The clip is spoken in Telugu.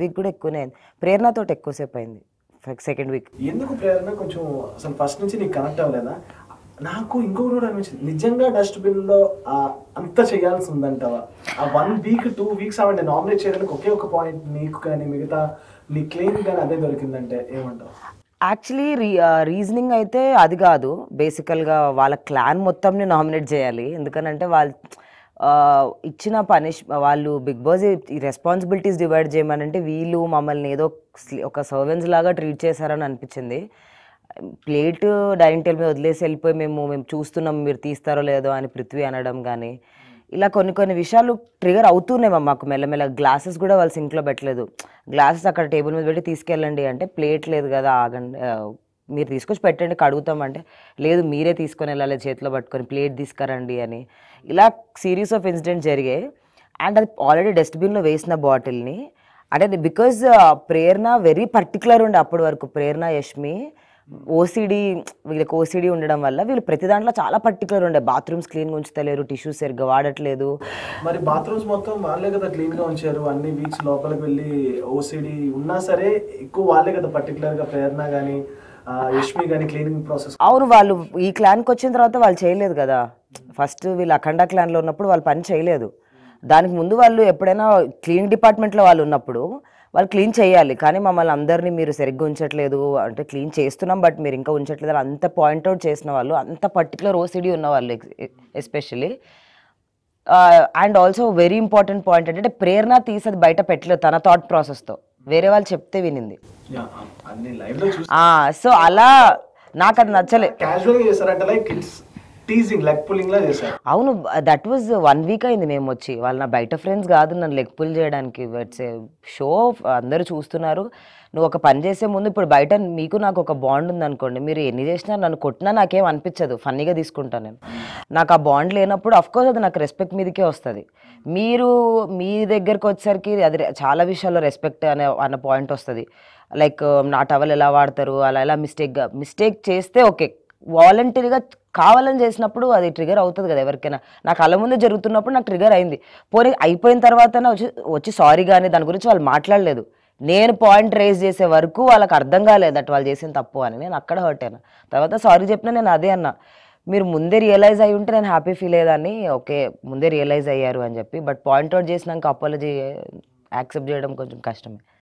వీక్ కూడా ఎక్కువనే అయింది ప్రేరణతో ఎక్కువసేపు అయింది సెకండ్ వీక్ ఎందుకు ప్రేరణ కొంచెం అసలు ఫస్ట్ నుంచి నీకు కనెక్ట్ అవ్వలేదా నాకు ఇంకొకటి కూడా అనిపించింది నిజంగా డస్ట్బిన్ లో అంత చేయాల్సి ఉందంటావా ఆ వన్ వీక్ టూ వీక్స్ ఆమె నామినేట్ చేయడానికి ఒకే ఒక పాయింట్ నీకు కానీ మిగతా నీ క్లెయిమ్ కానీ అదే దొరికిందంటే ఏమంటావు యాక్చువల్లీ రీ రీజనింగ్ అయితే అది కాదు బేసికల్గా వాళ్ళ క్లాన్ మొత్తంని నామినేట్ చేయాలి ఎందుకనంటే వాళ్ళు ఇచ్చిన పనిష్ వాళ్ళు బిగ్ బాస్ ఈ రెస్పాన్సిబిలిటీస్ డివైడ్ చేయమనంటే వీళ్ళు మమ్మల్ని ఏదో ఒక సర్వెన్స్ లాగా ట్రీట్ చేశారని అనిపించింది ప్లేట్ డైనింగ్ టేబుల్ మీద వదిలేసి వెళ్ళిపోయి మేము మేము చూస్తున్నాం మీరు తీస్తారో లేదో అని పృథ్వీ అనడం కానీ ఇలా కొన్ని కొన్ని విషయాలు ట్రిగర్ అవుతున్నాయి మాకు మెల్లమెల్ల గ్లాసెస్ కూడా వాళ్ళు సింక్లో పెట్టలేదు గ్లాసెస్ అక్కడ టేబుల్ మీద పెట్టి తీసుకెళ్ళండి అంటే ప్లేట్ లేదు కదా ఆగండి మీరు తీసుకొచ్చి పెట్టండి కడుగుతామంటే లేదు మీరే తీసుకొని వెళ్ళాలి చేతిలో పట్టుకొని ప్లేట్ తీసుకురండి అని ఇలా సిరీస్ ఆఫ్ ఇన్సిడెంట్ జరిగాయి అండ్ అది ఆల్రెడీ డస్ట్బిన్లో వేసిన బాటిల్ని అంటే because uh, Prerana very particular ఉండే అప్పటి వరకు ప్రేరణ యష్మి ఓసీడీ వీళ్ళకి ఓసీడీ ఉండడం వల్ల వీళ్ళు ప్రతి దాంట్లో చాలా పర్టికులర్ ఉండే బాత్రూమ్స్ క్లీన్ ఉంచుతలేరు టిష్యూస్ సరిగ్గా వాడట్లేదు మరి బాత్రూమ్స్ మొత్తం వాళ్ళే కదా క్లీన్ గా ఉంచారు అన్ని వీక్స్ లోపలికి వెళ్ళి ఓసిడి ఉన్నా సరే ఎక్కువ వాళ్ళే కదా పర్టికులర్ గా ప్రేరణ కానీ అవును వాళ్ళు ఈ క్లాన్కి వచ్చిన తర్వాత వాళ్ళు చేయలేదు కదా ఫస్ట్ వీళ్ళు అఖండ క్లాన్లో ఉన్నప్పుడు వాళ్ళు పని చేయలేదు దానికి ముందు వాళ్ళు ఎప్పుడైనా క్లీన్ డిపార్ట్మెంట్లో వాళ్ళు ఉన్నప్పుడు వాళ్ళు క్లీన్ చేయాలి కానీ మమ్మల్ని అందరినీ మీరు సరిగ్గా ఉంచట్లేదు అంటే క్లీన్ చేస్తున్నాం బట్ మీరు ఇంకా ఉంచట్లేదు అని అంత పాయింట్అవుట్ చేసిన వాళ్ళు అంత పర్టికులర్ ఓసిడీ ఉన్న వాళ్ళు especially and also very important point ఏంటంటే ప్రేరణ తీసేది బయట పెట్టలేదు తన థాట్ ప్రాసెస్తో వేరే వాళ్ళు చెప్తే వినింది సో అలా నాకు అది నచ్చలేదు టీజింగ్ లెగ్ పుల్లింగ్ లా చేశారు అవును దట్ వాజ్ వన్ వీక్ అయింది మేము వచ్చి వాళ్ళ నా బయట ఫ్రెండ్స్ కాదు నన్ను లెగ్ పుల్ చేయడానికి ఇట్స్ ఏ షో అందరూ చూస్తున్నారు నువ్వు ఒక పని చేసే ముందు ఇప్పుడు బయట మీకు నాకు ఒక బాండ్ ఉంది అనుకోండి మీరు ఎన్ని చేసినా నన్ను కొట్టినా నాకేం అనిపించదు ఫన్నీగా తీసుకుంటాను నేను నాకు ఆ బాండ్ లేనప్పుడు కోర్స్ అది నాకు రెస్పెక్ట్ మీదకే వస్తుంది మీరు మీ దగ్గరకు వచ్చేసరికి అది చాలా విషయాల్లో రెస్పెక్ట్ అనే అన్న పాయింట్ వస్తుంది లైక్ నా టవల్ ఎలా వాడతారు అలా ఎలా మిస్టేక్గా మిస్టేక్ చేస్తే ఓకే వాలంటరీగా కావాలని చేసినప్పుడు అది ట్రిగర్ అవుతుంది కదా ఎవరికైనా నాకు అలా ముందు జరుగుతున్నప్పుడు నాకు ట్రిగర్ అయింది పోనీ అయిపోయిన తర్వాత వచ్చి వచ్చి సారీ కానీ దాని గురించి వాళ్ళు మాట్లాడలేదు నేను పాయింట్ రేజ్ చేసే వరకు వాళ్ళకి అర్థం కాలేదు అటు వాళ్ళు చేసిన తప్పు అని నేను అక్కడ హర్ట్ అయినా తర్వాత సారీ చెప్పిన నేను అదే అన్నా మీరు ముందే రియలైజ్ అయ్యి ఉంటే నేను హ్యాపీ ఫీల్ అయ్యేదాన్ని ఓకే ముందే రియలైజ్ అయ్యారు అని చెప్పి బట్ పాయింట్ అవుట్ చేసినాక అపాలజీ యాక్సెప్ట్ చేయడం కొంచెం కష్టమే